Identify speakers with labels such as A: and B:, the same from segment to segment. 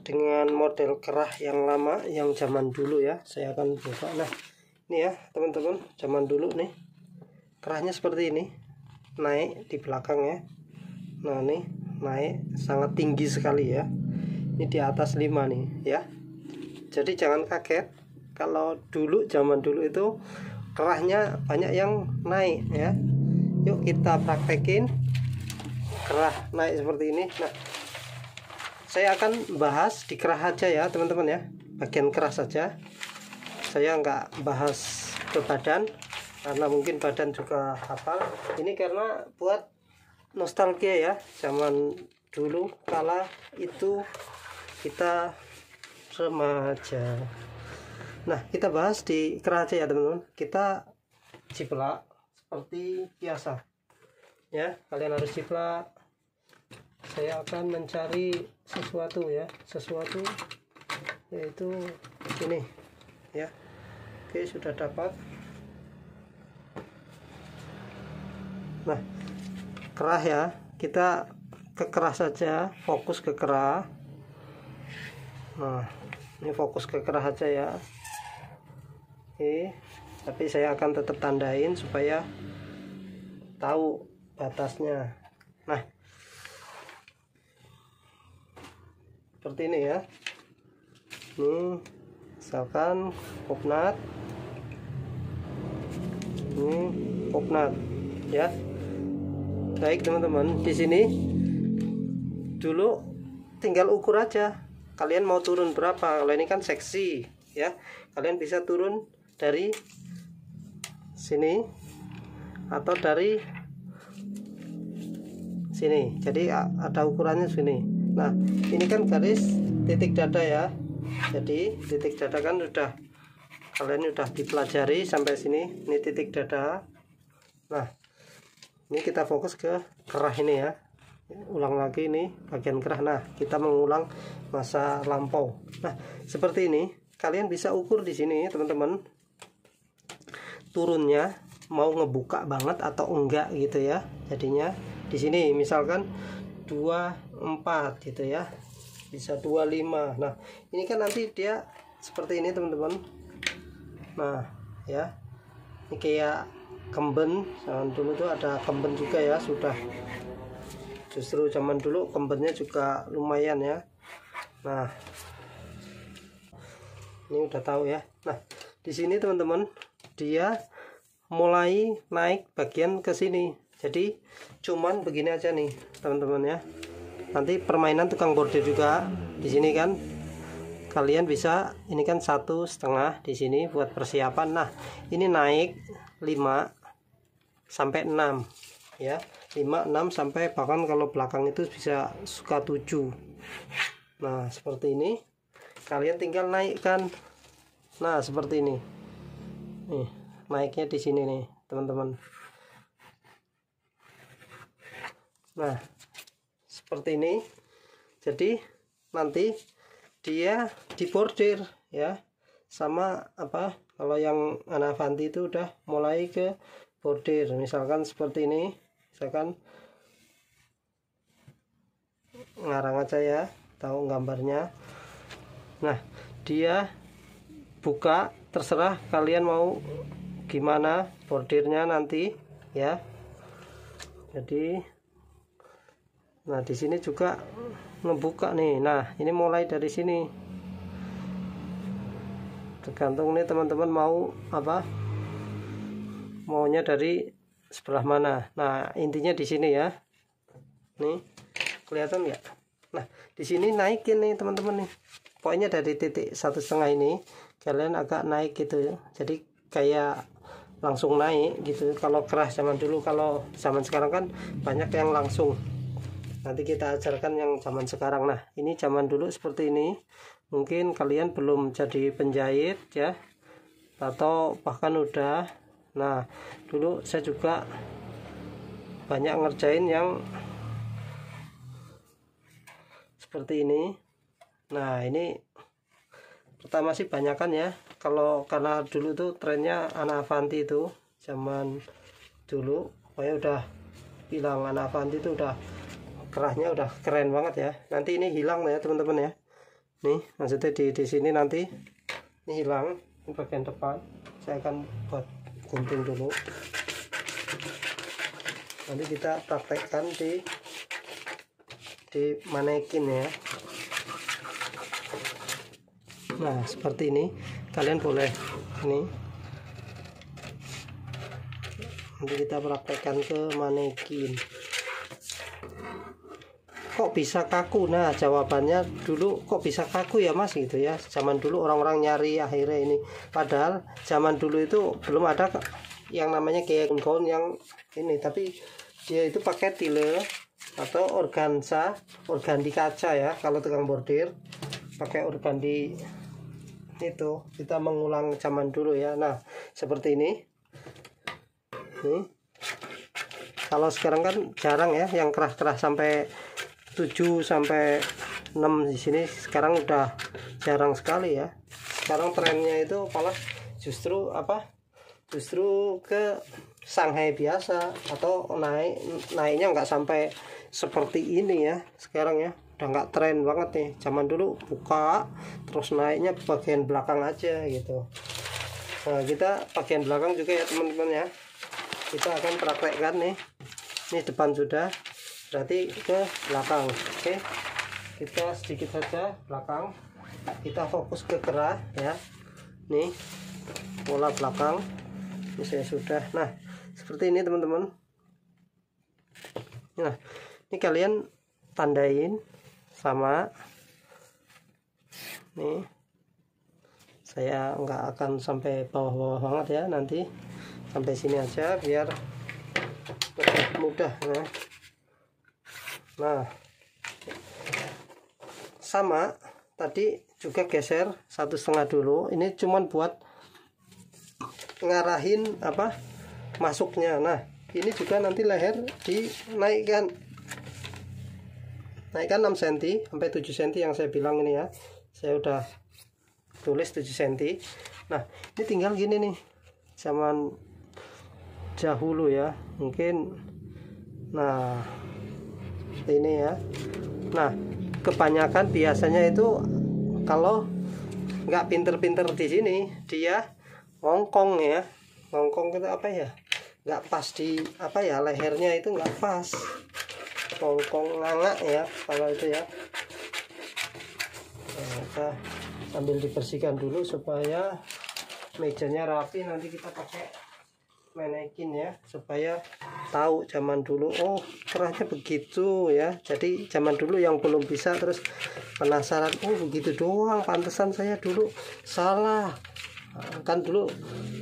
A: dengan model kerah yang lama yang zaman dulu ya saya akan buka nah ini ya teman-teman zaman dulu nih kerahnya seperti ini naik di belakang ya nah ini naik sangat tinggi sekali ya ini di atas 5 nih ya jadi jangan kaget kalau dulu zaman dulu itu kerahnya banyak yang naik ya yuk kita praktekin kerah naik seperti ini nah saya akan bahas di kerah aja ya teman-teman ya bagian keras saja saya nggak bahas ke badan karena mungkin badan juga hafal ini karena buat nostalgia ya zaman dulu kala itu kita remaja nah kita bahas di kerah aja ya teman-teman kita ciplak seperti biasa ya kalian harus ciplak saya akan mencari sesuatu ya sesuatu yaitu ini ya oke sudah dapat nah kerah ya kita ke kerah saja fokus ke kerah nah ini fokus ke kerah aja ya oke tapi saya akan tetap tandain supaya tahu batasnya nah seperti ini ya ini hmm, misalkan popnat ini popnat ya baik teman-teman di sini dulu tinggal ukur aja kalian mau turun berapa kalau ini kan seksi ya kalian bisa turun dari sini atau dari sini jadi ada ukurannya sini nah ini kan garis titik dada ya jadi titik dada kan sudah kalian sudah dipelajari sampai sini ini titik dada nah ini kita fokus ke kerah ini ya ulang lagi ini bagian kerah nah kita mengulang masa lampau nah seperti ini kalian bisa ukur di sini teman-teman turunnya mau ngebuka banget atau enggak gitu ya jadinya di sini misalkan 24 gitu ya bisa 25 nah ini kan nanti dia seperti ini teman-teman nah ya ini kayak kemben zaman dulu tuh ada kemben juga ya sudah justru zaman dulu kembennya juga lumayan ya nah ini udah tahu ya nah di sini teman-teman dia mulai naik bagian ke sini jadi cuman begini aja nih teman-teman ya nanti permainan tukang bordir juga di sini kan kalian bisa ini kan satu setengah di sini buat persiapan nah ini naik 5 sampai 6 ya 5 6 sampai bahkan kalau belakang itu bisa suka 7 nah seperti ini kalian tinggal naikkan nah seperti ini nih naiknya di sini nih teman-teman nah seperti ini jadi nanti dia dibordir ya sama apa kalau yang Anavanti itu udah mulai ke bordir misalkan seperti ini misalkan ngarang aja ya tahu gambarnya nah dia buka terserah kalian mau gimana bordirnya nanti ya jadi nah di sini juga membuka nih nah ini mulai dari sini tergantung nih teman-teman mau apa maunya dari sebelah mana nah intinya di sini ya nih kelihatan ya nah di sini naikin nih teman-teman nih pokoknya dari titik satu setengah ini kalian agak naik gitu jadi kayak langsung naik gitu kalau keras zaman dulu kalau zaman sekarang kan banyak yang langsung nanti kita ajarkan yang zaman sekarang nah ini zaman dulu seperti ini mungkin kalian belum jadi penjahit ya atau bahkan udah nah dulu saya juga banyak ngerjain yang seperti ini nah ini pertama sih banyakan ya kalau karena dulu tuh trennya anak Avanti itu zaman dulu pokoknya udah bilang anak Avanti itu udah kerahnya udah keren banget ya nanti ini hilang ya teman-teman ya nih maksudnya di, di sini nanti ini hilang ini bagian depan saya akan buat gunting dulu nanti kita praktekkan di di manekin ya nah seperti ini kalian boleh ini nanti kita praktekkan ke manekin kok bisa kaku nah jawabannya dulu kok bisa kaku ya mas gitu ya zaman dulu orang-orang nyari akhirnya ini padahal zaman dulu itu belum ada yang namanya kayak gaun yang ini tapi dia itu pakai tile atau organza organ di kaca ya kalau tukang bordir pakai organ di itu kita mengulang zaman dulu ya nah seperti ini ini kalau sekarang kan jarang ya yang kerah-kerah sampai 7 sampai 6 di sini sekarang udah jarang sekali ya sekarang trennya itu malah justru apa justru ke Shanghai biasa atau naik naiknya nggak sampai seperti ini ya sekarang ya udah nggak tren banget nih zaman dulu buka terus naiknya bagian belakang aja gitu nah kita bagian belakang juga ya teman-teman ya kita akan praktekkan nih ini depan sudah berarti ke belakang oke okay? kita sedikit saja belakang kita fokus ke kerah ya nih pola belakang ini saya sudah nah seperti ini teman-teman nah ini kalian tandain sama nih saya nggak akan sampai bawah-bawah banget ya nanti sampai sini aja biar mudah nah nah sama tadi juga geser satu setengah dulu ini cuman buat ngarahin apa masuknya nah ini juga nanti leher dinaikkan naikkan 6 cm sampai 7 cm yang saya bilang ini ya saya udah tulis 7 cm nah ini tinggal gini nih zaman dahulu ya mungkin nah ini ya nah kebanyakan biasanya itu kalau nggak pinter-pinter di sini dia ngongkong ya ngongkong itu apa ya nggak pas di apa ya lehernya itu nggak pas ngongkong nganga ya kalau itu ya nah, kita sambil dibersihkan dulu supaya mejanya rapi nanti kita pakai menekin ya supaya tahu zaman dulu oh kerahnya begitu ya jadi zaman dulu yang belum bisa terus penasaran oh begitu doang pantesan saya dulu salah kan dulu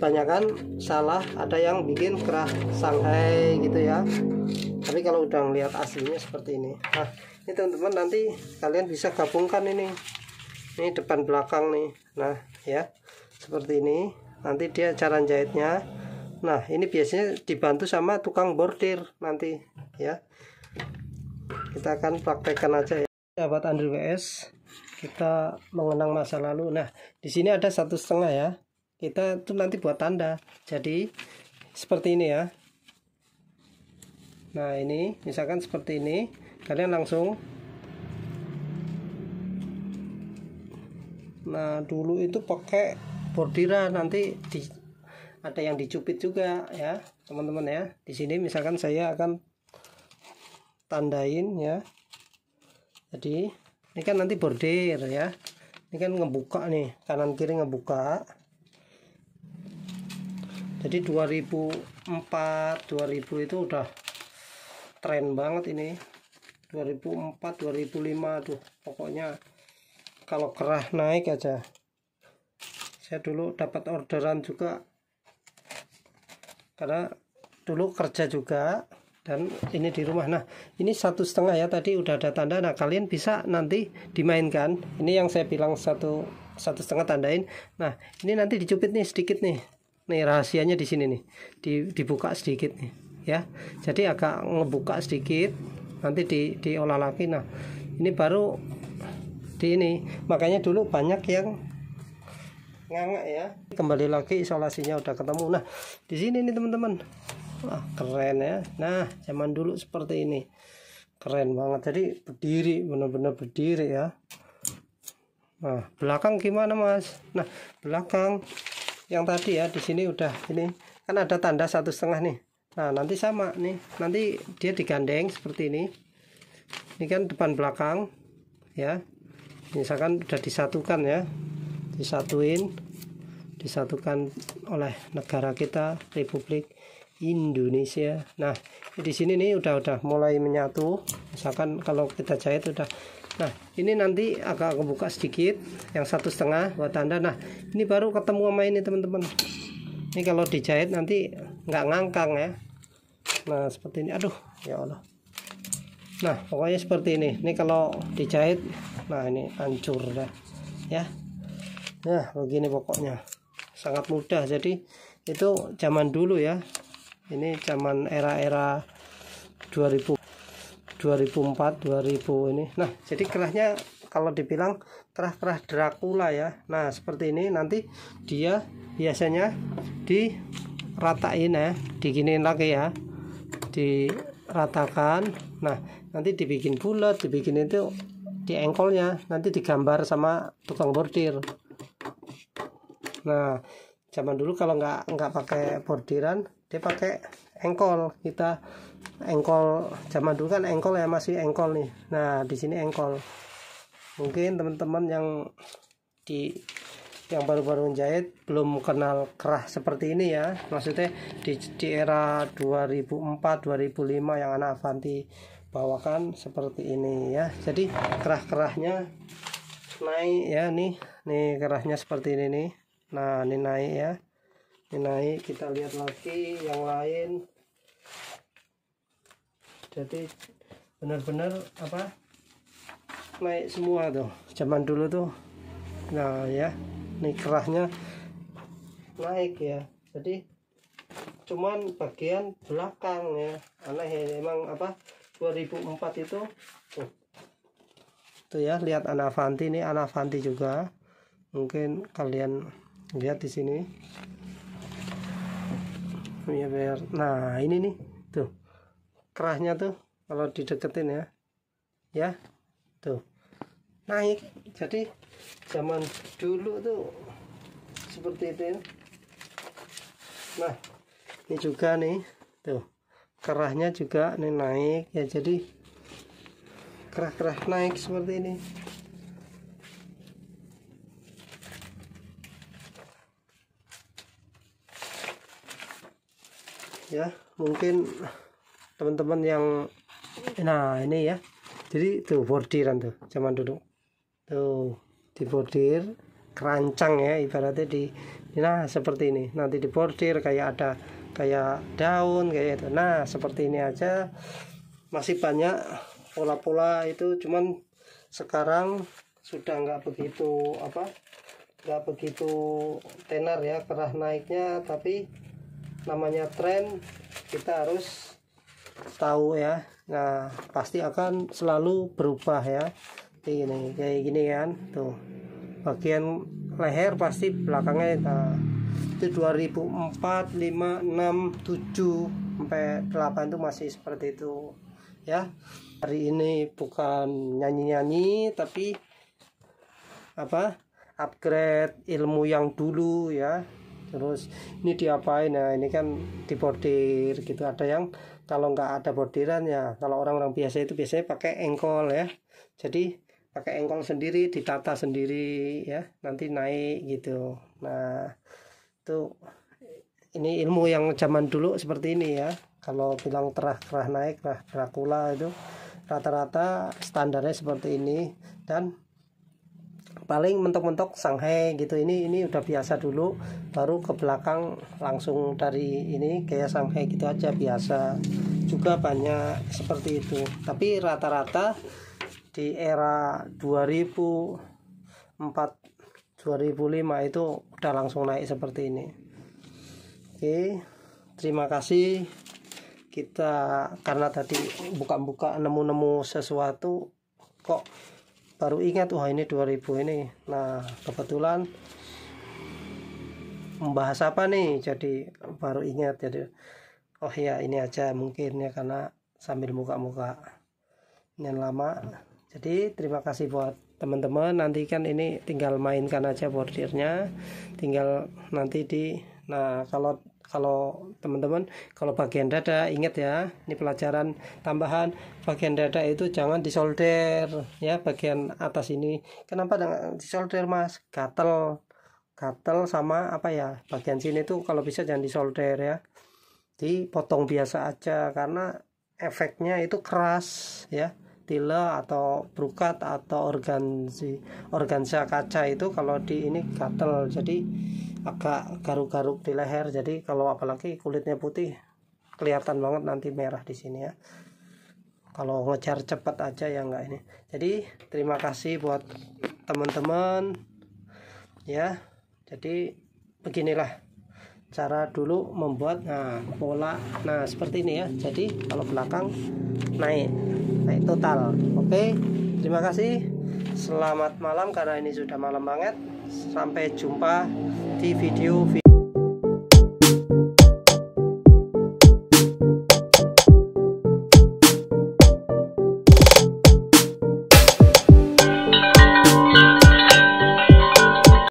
A: banyak kan salah ada yang bikin kerah Shanghai gitu ya tapi kalau udah ngeliat aslinya seperti ini nah ini teman-teman nanti kalian bisa gabungkan ini ini depan belakang nih nah ya seperti ini nanti dia cara jahitnya Nah, ini biasanya dibantu sama tukang bordir nanti ya. Kita akan praktekkan aja ya. Sahabat Andrew WS, kita mengenang masa lalu. Nah, di sini ada satu setengah ya. Kita tuh nanti buat tanda. Jadi seperti ini ya. Nah, ini misalkan seperti ini, kalian langsung Nah, dulu itu pakai bordiran nanti di ada yang dicubit juga ya teman-teman ya di sini misalkan saya akan tandain ya jadi ini kan nanti bordir ya ini kan ngebuka nih kanan kiri ngebuka jadi 2004 2000 itu udah tren banget ini 2004 2005 tuh pokoknya kalau kerah naik aja saya dulu dapat orderan juga karena dulu kerja juga dan ini di rumah nah ini satu setengah ya tadi udah ada tanda nah kalian bisa nanti dimainkan ini yang saya bilang satu satu setengah tandain nah ini nanti dicubit nih sedikit nih nih rahasianya di sini nih di, dibuka sedikit nih ya jadi agak ngebuka sedikit nanti di diolah lagi nah ini baru di ini makanya dulu banyak yang nganga ya kembali lagi isolasinya udah ketemu nah di sini nih teman-teman wah keren ya nah zaman dulu seperti ini keren banget jadi berdiri benar-benar berdiri ya nah belakang gimana mas nah belakang yang tadi ya di sini udah ini kan ada tanda satu setengah nih nah nanti sama nih nanti dia digandeng seperti ini ini kan depan belakang ya misalkan udah disatukan ya disatuin disatukan oleh negara kita Republik Indonesia. Nah, di sini nih udah udah mulai menyatu. Misalkan kalau kita jahit udah. Nah, ini nanti agak aku sedikit, yang satu setengah buat tanda. Nah, ini baru ketemu sama ini teman-teman. Ini kalau dijahit nanti nggak ngangkang ya. Nah, seperti ini. Aduh, ya Allah. Nah, pokoknya seperti ini. Ini kalau dijahit, nah ini hancur dah. Ya nah begini pokoknya sangat mudah jadi itu zaman dulu ya ini zaman era-era 2000 2004 2000 ini nah jadi kerahnya kalau dibilang kerah-kerah Dracula ya nah seperti ini nanti dia biasanya diratain ya diginiin lagi ya diratakan nah nanti dibikin bulat dibikin itu di engkolnya nanti digambar sama tukang bordir nah zaman dulu kalau nggak nggak pakai bordiran dia pakai engkol kita engkol zaman dulu kan engkol ya masih engkol nih nah di sini engkol mungkin teman-teman yang di yang baru-baru menjahit belum kenal kerah seperti ini ya maksudnya di, di era 2004 2005 yang anak Avanti bawakan seperti ini ya jadi kerah-kerahnya naik ya nih nih kerahnya seperti ini nih nah ini naik ya ini naik kita lihat lagi yang lain jadi benar-benar apa naik semua tuh zaman dulu tuh nah ya ini kerahnya naik ya jadi cuman bagian belakang ya aneh ya emang apa 2004 itu tuh ya lihat Anavanti ini Anavanti juga mungkin kalian lihat di sini ya biar nah ini nih tuh kerahnya tuh kalau dideketin ya ya tuh naik jadi zaman dulu tuh seperti itu ya. nah ini juga nih tuh kerahnya juga nih naik ya jadi kerah-kerah naik seperti ini ya mungkin teman-teman yang nah ini ya jadi tuh bordiran tuh zaman dulu tuh dibordir kerancang ya ibaratnya di nah seperti ini nanti di dibordir kayak ada kayak daun kayak itu nah seperti ini aja masih banyak pola-pola itu cuman sekarang sudah nggak begitu apa nggak begitu tenar ya kerah naiknya tapi namanya tren kita harus tahu ya nah pasti akan selalu berubah ya ini kayak gini kan tuh bagian leher pasti belakangnya nah, itu 2004 5 6 7 sampai 8 itu masih seperti itu ya hari ini bukan nyanyi-nyanyi tapi apa upgrade ilmu yang dulu ya terus ini diapain nah ini kan dibordir gitu ada yang kalau nggak ada bordiran ya kalau orang-orang biasa itu biasanya pakai engkol ya jadi pakai engkol sendiri ditata sendiri ya nanti naik gitu nah itu ini ilmu yang zaman dulu seperti ini ya kalau bilang terah terah naik terah-terah Dracula itu rata-rata standarnya seperti ini dan paling mentok-mentok Shanghai gitu ini ini udah biasa dulu baru ke belakang langsung dari ini kayak Shanghai gitu aja biasa juga banyak seperti itu tapi rata-rata di era 2004 2005 itu udah langsung naik seperti ini oke terima kasih kita karena tadi buka-buka nemu-nemu sesuatu kok baru ingat wah ini 2000 ini nah kebetulan membahas apa nih jadi baru ingat jadi oh ya ini aja mungkin ya karena sambil muka muka yang lama jadi terima kasih buat teman-teman nanti kan ini tinggal mainkan aja bordirnya tinggal nanti di nah kalau kalau teman-teman kalau bagian dada ingat ya ini pelajaran tambahan bagian dada itu jangan disolder ya bagian atas ini kenapa disolder mas gatel gatel sama apa ya bagian sini itu kalau bisa jangan disolder ya dipotong biasa aja karena efeknya itu keras ya tile atau brukat atau organ organza kaca itu kalau di ini gatel jadi agak garuk-garuk di leher jadi kalau apalagi kulitnya putih kelihatan banget nanti merah di sini ya kalau ngejar cepat aja ya enggak ini jadi terima kasih buat teman-teman ya jadi beginilah cara dulu membuat nah pola nah seperti ini ya jadi kalau belakang naik naik total oke terima kasih selamat malam karena ini sudah malam banget sampai jumpa video